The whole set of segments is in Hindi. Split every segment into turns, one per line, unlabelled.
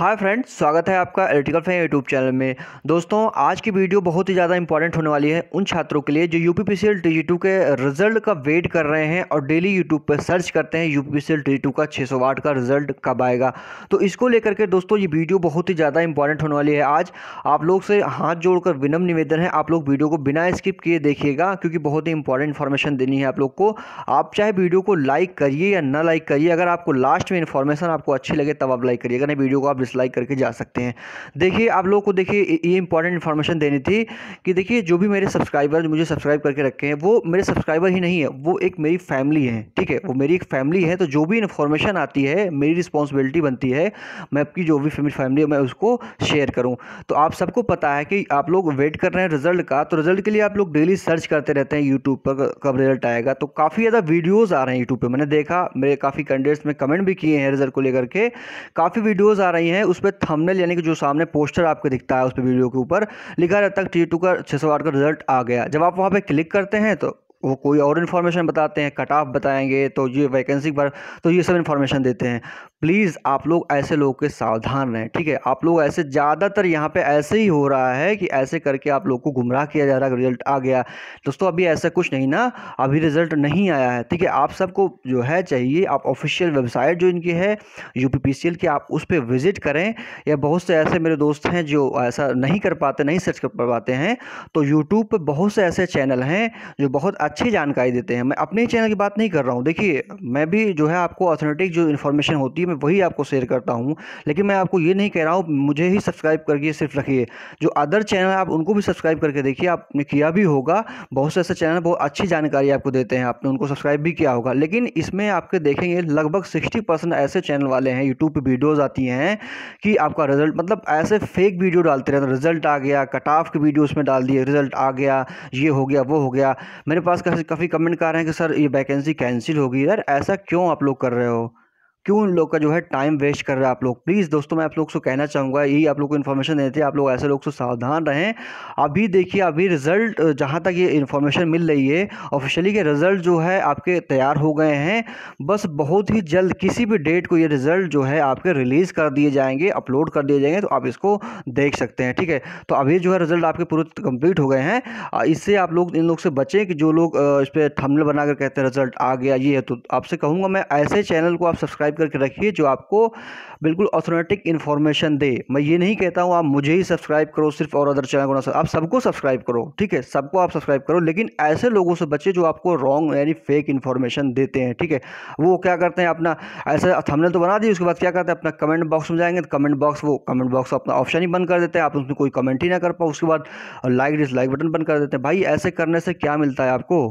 हाय फ्रेंड्स स्वागत है आपका एलिटिकल फैन यूट्यूब चैनल में दोस्तों आज की वीडियो बहुत ही ज़्यादा इंपॉर्टेंट होने वाली है उन छात्रों के लिए जो यू पी के रिजल्ट का वेट कर रहे हैं और डेली यूट्यूब पर सर्च करते हैं यू पी का छः सौ का रिजल्ट कब आएगा तो इसको लेकर के दोस्तों ये वीडियो बहुत ही ज़्यादा इंपॉर्टेंट होने वाली है आज आप लोग से हाथ जोड़कर विनम निवेदन है आप लोग वीडियो को बिना स्किप किए देखिएगा क्योंकि बहुत ही इंपॉर्टेंट इन्फॉर्मेशन देनी है आप लोग को आप चाहे वीडियो को लाइक करिए या ना लाइक करिए अगर आपको लास्ट में इन्फॉर्मेशन आपको अच्छी लगे तब आप लाइक करिए अगर वीडियो को आप डिसलाइक करके जा सकते हैं देखिए आप लोगों को देखिए ये इंपॉर्टेंट इन्फॉर्मेशन देनी थी कि देखिए जो भी मेरे सब्सक्राइबर मुझे सब्सक्राइब करके रखे हैं वो मेरे सब्सक्राइबर ही नहीं है वो एक मेरी फैमिली है ठीक है वो मेरी एक फैमिली है तो जो भी इन्फॉर्मेशन आती है मेरी रिस्पॉन्सिबिलिटी बनती है मैं आपकी जो भी फैमिली है मैं उसको शेयर करूँ तो आप सबको पता है कि आप लोग वेट कर रहे हैं रिजल्ट का तो रिजल्ट के लिए आप लोग डेली सर्च करते रहते हैं यूट्यूब पर कब रिजल्ट आएगा तो काफ़ी ज़्यादा वीडियोज़ आ रहे हैं यूट्यूब पर मैंने देखा मेरे काफ़ी कैंडिडेट्स में कमेंट भी किए हैं रिजल्ट को लेकर के काफ़ी वीडियोज़ आ रही हैं नहीं है उस पर थमनेल यानी कि जो सामने पोस्टर आपको दिखता है उस पर वीडियो के ऊपर लिखा रहता है टी टू का छः सौ आठ का रिजल्ट आ गया जब आप वहाँ पर क्लिक करते हैं तो वो कोई और इन्फॉर्मेशन बताते हैं कट ऑफ बताएंगे तो ये वैकेंसी पर तो ये सब इन्फॉर्मेशन देते हैं प्लीज़ आप लोग ऐसे लोग के सावधान रहें ठीक है आप लोग ऐसे ज़्यादातर यहाँ पे ऐसे ही हो रहा है कि ऐसे करके आप लोग को गुमराह किया जा रहा है रिजल्ट आ गया दोस्तों अभी ऐसा कुछ नहीं ना अभी रिजल्ट नहीं आया है ठीक है आप सबको जो है चाहिए आप ऑफिशियल वेबसाइट जो इनकी है यू पी की आप उस पर विज़िट करें या बहुत से ऐसे मेरे दोस्त हैं जो ऐसा नहीं कर पाते नहीं सर्च कर पाते हैं तो यूट्यूब पर बहुत से ऐसे चैनल हैं जो बहुत अच्छी जानकारी देते हैं मैं अपने चैनल की बात नहीं कर रहा हूँ देखिए मैं भी जो है आपको ऑथेंटिक जो इन्फॉर्मेशन होती है मैं वही आपको शेयर करता हूँ लेकिन मैं आपको ये नहीं कह रहा हूँ मुझे ही सब्सक्राइब करके सिर्फ रखिए जो अदर चैनल आप उनको भी सब्सक्राइब करके देखिए आपने किया भी होगा बहुत से ऐसे चैनल बहुत अच्छी जानकारी आपको देते हैं आपने उनको सब्सक्राइब भी किया होगा लेकिन इसमें आपके देखेंगे लगभग सिक्सटी परसेंट ऐसे चैनल वाले हैं यूट्यूब पर वीडियोज़ आती हैं कि आपका रिजल्ट मतलब ऐसे फेक वीडियो डालते रहते रिजल्ट आ गया कट ऑफ के वीडियो उसमें डाल दिए रिजल्ट आ गया ये हो गया वो हो गया मेरे पास पास काफ़ी कमेंट कर रहे हैं कि सर ये वैकेंसी कैंसिल होगी यार ऐसा क्यों आप लोग कर रहे हो क्यों इन लोग का जो है टाइम वेस्ट कर रहे हैं आप लोग प्लीज़ दोस्तों मैं आप लोग को कहना चाहूँगा यही आप लोग को इन्फॉर्मेशन देते हैं आप लोग ऐसे लोग से सावधान रहें अभी देखिए अभी रिजल्ट जहाँ तक ये इन्फॉर्मेशन मिल रही है ऑफिशियली के रिजल्ट जो है आपके तैयार हो गए हैं बस बहुत ही जल्द किसी भी डेट को ये रिजल्ट जो है आपके रिलीज़ कर दिए जाएंगे अपलोड कर दिए जाएंगे तो आप इसको देख सकते हैं ठीक है तो अभी जो है रिजल्ट आपके पूरे कंप्लीट हो गए हैं इससे आप लोग इन लोग से बचें कि जो लोग इस पर थमल बनाकर कहते हैं रिजल्ट आ गया ये है तो आपसे कहूँगा मैं ऐसे चैनल को आप सब्सक्राइब सब्सक्राइब करके रखिए जो आपको बिल्कुल ऑथोरेटिक इन्फॉर्मेशन दे मैं ये नहीं कहता हूँ आप मुझे ही सब्सक्राइब करो सिर्फ और अदर चैनल को ना आप सबको सब्सक्राइब करो ठीक है सबको आप सब्सक्राइब करो लेकिन ऐसे लोगों से बचे जो आपको रॉन्ग यानी फेक इन्फॉर्मेशन देते हैं ठीक है वो क्या करते हैं अपना ऐसा हमने तो बना दिए उसके बाद क्या करते हैं अपना कमेंट बॉक्स में जाएंगे तो कमेंट बॉक्स वो कमेंट बॉक्स अपना ऑप्शन ही बंद कर देते हैं आप उसमें कोई कमेंट ही ना कर पाओ उसके बाद लाइक डिसलाइक बटन बंद कर देते हैं भाई ऐसे करने से क्या मिलता है आपको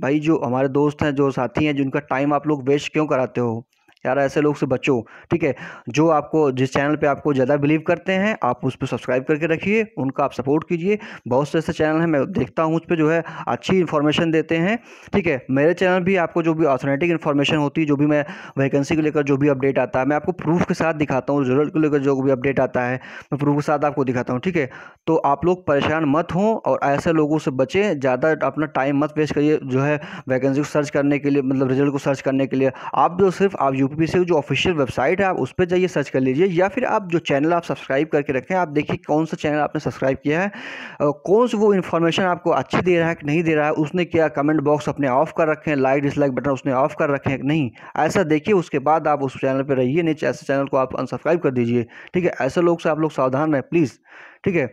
भाई जो हमारे दोस्त हैं जो साथी हैं जिनका टाइम आप लोग वेस्ट क्यों कराते हो यार ऐसे लोग से बचो ठीक है जो आपको जिस चैनल पे आपको ज़्यादा बिलीव करते हैं आप उस पर सब्सक्राइब करके रखिए उनका आप सपोर्ट कीजिए बहुत से ऐसे चैनल हैं मैं देखता हूँ उस पर जो है अच्छी इन्फॉर्मेशन देते हैं ठीक है मेरे चैनल भी आपको जो भी ऑथेंटिक इन्फॉर्मेशन होती है जो भी मैं वैकेंसी को लेकर जो भी अपडेट आता है मैं आपको प्रूफ के साथ दिखाता हूँ रिजल्ट को लेकर जो भी अपडेट आता है मैं प्रूफ के साथ आपको दिखाता हूँ ठीक है तो आप लोग परेशान मत हों और ऐसे लोगों से बचें ज़्यादा अपना टाइम मत वेस्ट करिए जो है वैकेंसी को सर्च करने के लिए मतलब रिजल्ट को सर्च करने के लिए आप जो सिर्फ आप यू बीसी जो ऑफिशियल वेबसाइट है आप उस पर जाइए सर्च कर लीजिए या फिर आप जो चैनल आप सब्सक्राइब करके रखें आप देखिए कौन सा चैनल आपने सब्सक्राइब किया है कौन सा वो इन्फॉर्मेशन आपको अच्छी दे रहा है कि नहीं दे रहा है उसने क्या कमेंट बॉक्स अपने ऑफ कर रखे हैं लाइक डिसलाइक बटन उसने ऑफ कर रखे हैं कि नहीं ऐसा देखिए उसके बाद आप उस चैनल पर रहिए नहीं ऐसे चैनल को आप अनसब्सक्राइब कर दीजिए ठीक है ऐसे लोग से आप लोग सावधान रहें प्लीज़ ठीक है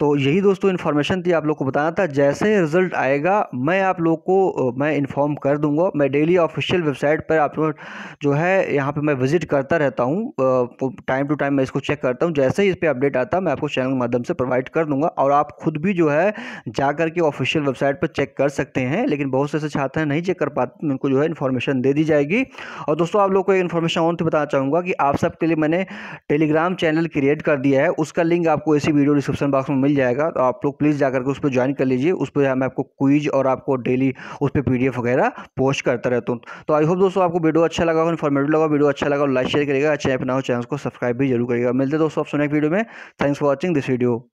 तो यही दोस्तों इन्फॉर्मेशन थी आप लोग को बताना था जैसे ही रिज़ल्ट आएगा मैं आप लोग को मैं इन्फॉर्म कर दूंगा मैं डेली ऑफिशियल वेबसाइट पर आप लोग जो है यहाँ पे मैं विज़िट करता रहता हूँ टाइम टू टाइम मैं इसको चेक करता हूँ जैसे ही इस पर अपडेट आता है मैं आपको चैनल के माध्यम से प्रोवाइड कर दूँगा और आप खुद भी जो है जा कर के ऑफिशियल वेबसाइट पर चेक कर सकते हैं लेकिन बहुत से ऐसे छात्र हैं नहीं चेक कर पाते उनको जो है इन्फॉर्मेशन दे दी जाएगी और दोस्तों आप लोग को एक इन्फॉर्मेशन और बताना चाहूँगा कि आप सबके लिए मैंने टेलीग्राम चैनल क्रिएट कर दिया है उसका लिंक आपको इसी वीडियो डिस्क्रिप्शन बॉक्स में मिल मिल जाएगा तो आप लोग प्लीज़ जाकर के उस पर ज्वाइन कर लीजिए उस पर मैं आपको क्विज और आपको डेली उस पर पी वगैरह पोस्ट करता रहता हूँ तो आई होप दोस्तों आपको वीडियो अच्छा लगा हो इन्फॉर्मेटिव लगा वीडियो अच्छा लगा लाइक शेयर करेगा चैनल अपना हो चैनल को सब्सक्राइब भी जरूर करेगा मिलते दोस्तों आप सुने वीडियो में thanks for watching this video